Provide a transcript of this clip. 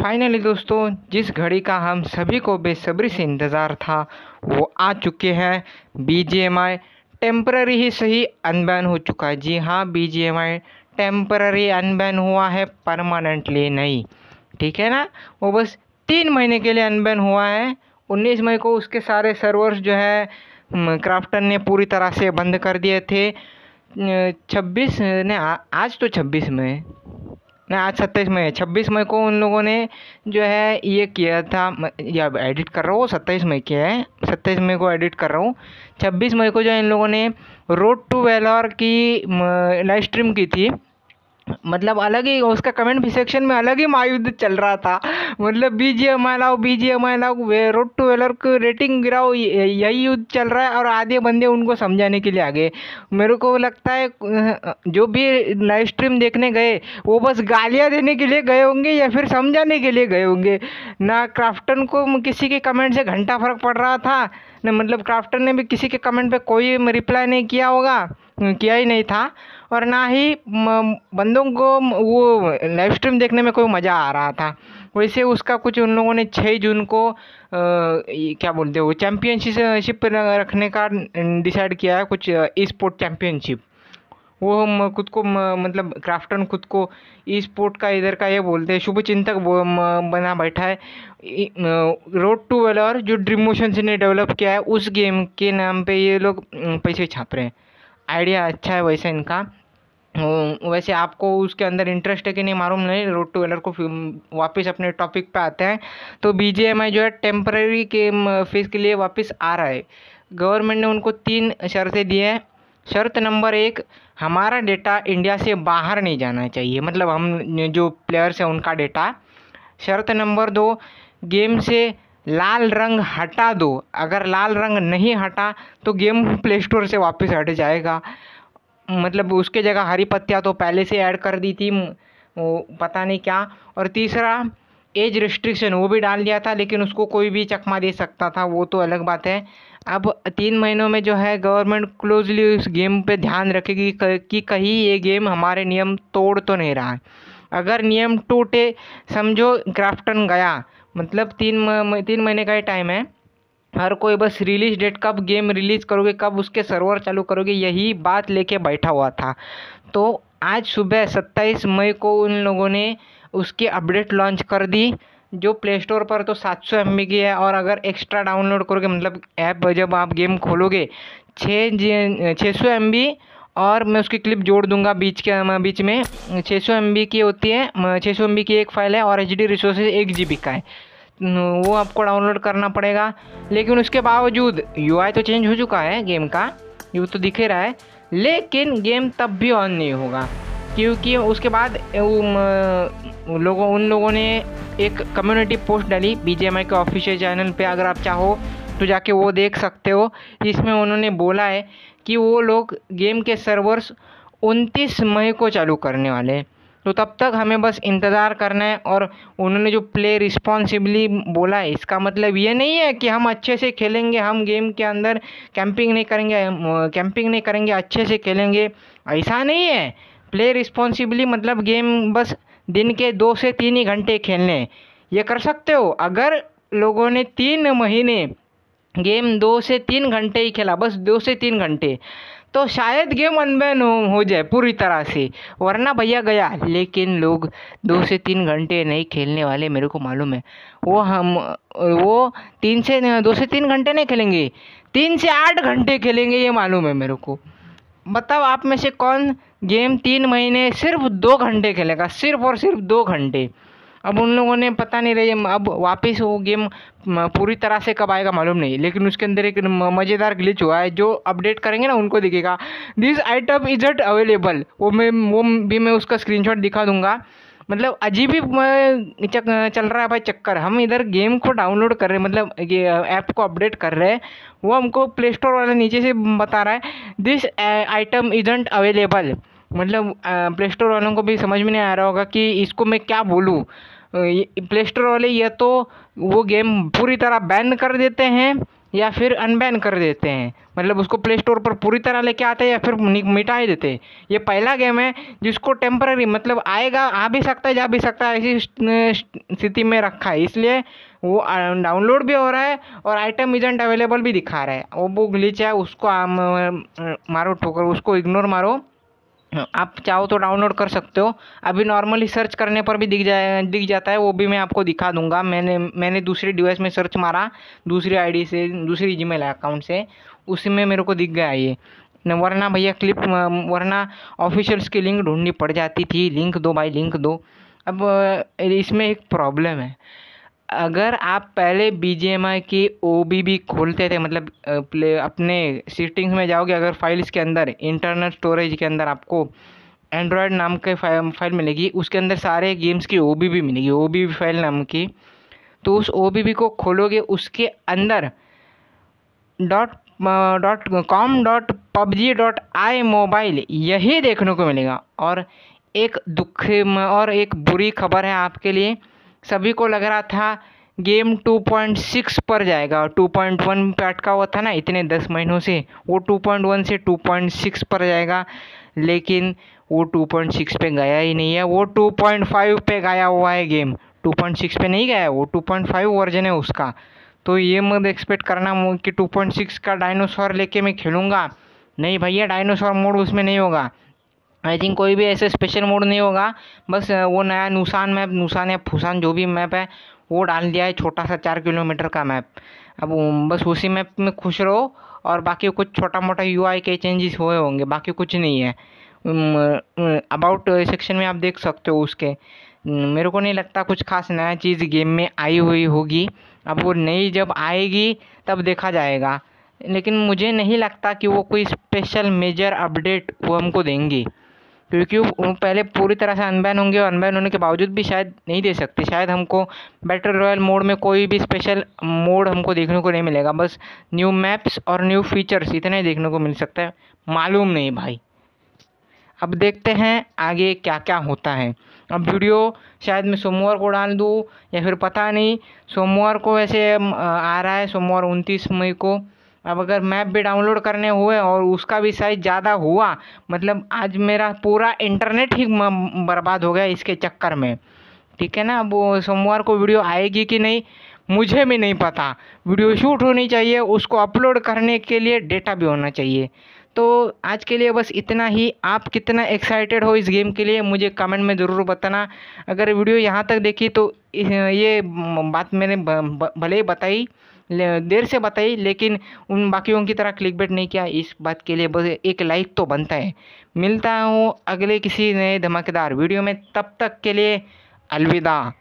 finally दोस्तों जिस घड़ी का हम सभी को बेसब्री से इंतज़ार था वो आ चुके हैं B G M I temporary ही सही अनबैन हो चुका है जी हाँ B G M I temporary unban हुआ है परमानेंटली नहीं ठीक है ना वो बस तीन महीने के लिए अनबैन हुआ है उन्नीस मई को उसके सारे सर्वर्स जो है क्राफ्टन ने पूरी तरह से बंद कर दिए थे छब्बीस ने आ, आज तो छब्बीस में ना आज सत्ताईस मई है छब्बीस मई को उन लोगों ने जो है ये किया था या एडिट कर रहा हूँ सत्ताईस मई किया है सत्ताईस मई को एडिट कर रहा हूँ छब्बीस मई को जो इन लोगों ने रोड टू वेलोर की लाइव स्ट्रीम की थी मतलब अलग ही उसका कमेंट भी सेक्शन में अलग ही महायुद्ध चल रहा था मतलब बी जी एम आई लाओ बी जी एम आई लाओ रोड टू वेलर को रेटिंग गिराओ यही युद्ध चल रहा है और आधे बंदे उनको समझाने के लिए आ गए मेरे को लगता है जो भी लाइव स्ट्रीम देखने गए वो बस गालियाँ देने के लिए गए होंगे या फिर समझाने के लिए गए होंगे ना क्राफ्टन को किसी के कमेंट से घंटा फर्क पड़ रहा था ना मतलब क्राफ्टन ने भी किसी के कमेंट पर कोई रिप्लाई नहीं किया होगा किया ही नहीं था और ना ही बंदों को वो लाइव स्ट्रीम देखने में कोई मज़ा आ रहा था वैसे उसका कुछ उन लोगों ने छः जून को आ, क्या बोलते हो चैम्पियनशिप रखने का डिसाइड किया है कुछ ई स्पोर्ट चैम्पियनशिप वो हम खुद को मतलब क्राफ्टन खुद को ई स्पोर्ट का इधर का ये बोलते हैं शुभचिंतक बना बैठा है रोड टू वेलर जो ड्रीम मोशन से ने डेवलप किया है उस गेम के नाम पे ये लोग पैसे छाप रहे हैं आइडिया अच्छा है वैसे इनका हम्म, वैसे आपको उसके अंदर इंटरेस्ट है कि नहीं मालूम नहीं रोड टू वेलर को वापस अपने टॉपिक पे आते हैं तो बी जो है टेम्प्रेरी के फीस के लिए वापस आ रहा है गवर्नमेंट ने उनको तीन शर्तें दी हैं शर्त नंबर एक हमारा डेटा इंडिया से बाहर नहीं जाना चाहिए मतलब हम जो प्लेयर्स हैं उनका डेटा शर्त नंबर दो गेम से लाल रंग हटा दो अगर लाल रंग नहीं हटा तो गेम प्ले स्टोर से वापस हट जाएगा मतलब उसके जगह हरी पत्तियाँ तो पहले से ऐड कर दी थी वो पता नहीं क्या और तीसरा एज रिस्ट्रिक्शन वो भी डाल दिया था लेकिन उसको कोई भी चकमा दे सकता था वो तो अलग बात है अब तीन महीनों में जो है गवर्नमेंट क्लोजली उस गेम पे ध्यान रखेगी कि कहीं ये गेम हमारे नियम तोड़ तो नहीं रहा है अगर नियम टूटे समझो क्राफ्टन गया मतलब तीन तीन महीने का ही टाइम है हर कोई बस रिलीज डेट कब गेम रिलीज़ करोगे कब उसके सर्वर चालू करोगे यही बात लेके बैठा हुआ था तो आज सुबह 27 मई को उन लोगों ने उसकी अपडेट लॉन्च कर दी जो प्ले स्टोर पर तो 700 सौ की है और अगर एक्स्ट्रा डाउनलोड करोगे मतलब ऐप जब आप गेम खोलोगे छः जी छः सौ एम और मैं उसकी क्लिप जोड़ दूंगा बीच के बीच में 600 सौ की होती है 600 सौ की एक फ़ाइल है और एच डी रिसोर्सेज एक जी का है वो आपको डाउनलोड करना पड़ेगा लेकिन उसके बावजूद यू तो चेंज हो चुका है गेम का यू तो दिख रहा है लेकिन गेम तब भी ऑन नहीं होगा क्योंकि उसके बाद लोगों उन लोगों ने एक कम्युनिटी पोस्ट डाली बी के ऑफिशियल चैनल पर अगर आप चाहो तो जाके वो देख सकते हो इसमें उन्होंने बोला है कि वो लोग गेम के सर्वर्स 29 मई को चालू करने वाले हैं तो तब तक हमें बस इंतज़ार करना है और उन्होंने जो प्ले रिस्पॉन्सिबली बोला है इसका मतलब ये नहीं है कि हम अच्छे से खेलेंगे हम गेम के अंदर कैंपिंग नहीं करेंगे कैंपिंग नहीं करेंगे अच्छे से खेलेंगे ऐसा नहीं है प्ले रिस्पॉन्सिबली मतलब गेम बस दिन के दो से तीन ही घंटे खेलने ये कर सकते हो अगर लोगों ने तीन महीने गेम दो से तीन घंटे ही खेला बस दो से तीन घंटे तो शायद गेम अनबैन हो, हो जाए पूरी तरह से वरना भैया गया लेकिन लोग दो से तीन घंटे नहीं खेलने वाले मेरे को मालूम है वो हम वो तीन से दो से तीन घंटे नहीं खेलेंगे तीन से आठ घंटे खेलेंगे ये मालूम है मेरे को बताओ मतलब आप में से कौन गेम तीन महीने सिर्फ दो घंटे खेलेगा सिर्फ और सिर्फ दो घंटे अब उन लोगों ने पता नहीं रही अब वापस वो गेम पूरी तरह से कब आएगा मालूम नहीं लेकिन उसके अंदर एक मज़ेदार ग्लिच हुआ है जो अपडेट करेंगे ना उनको दिखेगा this item is not available वो मैं वो भी मैं उसका स्क्रीनशॉट दिखा दूंगा मतलब अजीब ही चल रहा है भाई चक्कर हम इधर गेम को डाउनलोड कर रहे हैं मतलब ये ऐप को अपडेट कर रहे हैं वो हमको प्ले स्टोर वाले नीचे से बता रहा है दिस आइटम इजेंट अवेलेबल मतलब प्ले स्टोर वालों को भी समझ में नहीं आ रहा होगा कि इसको मैं क्या बोलूँ प्ले स्टोर वाले या तो वो गेम पूरी तरह बैन कर देते हैं या फिर अनबैन कर देते हैं मतलब उसको प्ले स्टोर पर पूरी तरह लेके आते हैं या फिर मिटा ही देते हैं ये पहला गेम है जिसको टेम्पररी मतलब आएगा आ भी सकता है जा भी सकता है ऐसी स्थिति में रखा है इसलिए वो डाउनलोड भी हो रहा है और आइटम इजेंट अवेलेबल भी दिखा रहा है वो वो ग्लिच है उसको मारो ठोकर उसको इग्नोर मारो आप चाहो तो डाउनलोड कर सकते हो अभी नॉर्मली सर्च करने पर भी दिख जाए दिख जाता है वो भी मैं आपको दिखा दूंगा मैंने मैंने दूसरी डिवाइस में सर्च मारा दूसरी आईडी से दूसरी जीमेल अकाउंट से उसी में मेरे को दिख गया ये वरना भैया क्लिप वरना ऑफिशियल्स की लिंक ढूंढनी पड़ जाती थी लिंक दो भाई लिंक दो अब इसमें एक प्रॉब्लम है अगर आप पहले बी जी एम आई की ओ बी बी खोलते थे मतलब प्ले अपने सीटिंग्स में जाओगे अगर फाइल्स के अंदर इंटरनल स्टोरेज के अंदर आपको एंड्रॉयड नाम के फाइल मिलेगी उसके अंदर सारे गेम्स की ओ बी बी मिलेगी ओ बी बी फाइल नाम की तो उस ओ बी बी को खोलोगे उसके अंदर dot dot com dot PUBG dot I mobile यही देखने को मिलेगा और एक दुख और एक बुरी खबर है आपके लिए सभी को लग रहा था गेम 2.6 पर जाएगा पॉइंट 2.1 पे अटका हुआ था ना इतने दस महीनों से वो 2.1 से 2.6 पर जाएगा लेकिन वो 2.6 पे गया ही नहीं है वो 2.5 पे गया हुआ है गेम 2.6 पे नहीं गया है वो 2.5 वर्जन है उसका तो ये मत एक्सपेक्ट करना कि 2.6 का डायनोसॉर लेके मैं खेलूँगा नहीं भैया डायनोसॉर मोड उसमें नहीं होगा आई थिंक कोई भी ऐसे स्पेशल मोड नहीं होगा बस वो नया नुसान मैप नुसान या फूसान जो भी मैप है वो डाल दिया है छोटा सा चार किलोमीटर का मैप अब बस उसी मैप में खुश रहो और बाकी कुछ छोटा मोटा यू के चेंजेस हुए होंगे बाकी कुछ नहीं है अबाउट सेक्शन में आप देख सकते हो उसके मेरे को नहीं लगता कुछ खास नया चीज़ गेम में आई हुई होगी अब वो नई जब आएगी तब देखा जाएगा लेकिन मुझे नहीं लगता कि वो कोई स्पेशल मेजर अपडेट वो हमको देंगी क्योंकि वो पहले पूरी तरह से अनबैन होंगे और अनबैन होने के बावजूद भी शायद नहीं दे सकते शायद हमको बैटल रॉयल मोड में कोई भी स्पेशल मोड हमको देखने को नहीं मिलेगा बस न्यू मैप्स और न्यू फीचर्स इतना ही देखने को मिल सकता है मालूम नहीं भाई अब देखते हैं आगे क्या क्या होता है अब वीडियो शायद मैं सोमवार को डाल दूँ या फिर पता नहीं सोमवार को वैसे आ रहा है सोमवार उनतीस मई को अब अगर मैप भी डाउनलोड करने हुए और उसका भी साइज़ ज़्यादा हुआ मतलब आज मेरा पूरा इंटरनेट ही बर्बाद हो गया इसके चक्कर में ठीक है ना अब सोमवार को वीडियो आएगी कि नहीं मुझे भी नहीं पता वीडियो शूट होनी चाहिए उसको अपलोड करने के लिए डेटा भी होना चाहिए तो आज के लिए बस इतना ही आप कितना एक्साइटेड हो इस गेम के लिए मुझे कमेंट में ज़रूर बताना अगर वीडियो यहाँ तक देखी तो ये बात मैंने भले ही बताई देर से बताई लेकिन उन बाकियों की तरह क्लिक नहीं किया इस बात के लिए बस एक लाइक तो बनता है मिलता हूँ अगले किसी नए धमाकेदार वीडियो में तब तक के लिए अलविदा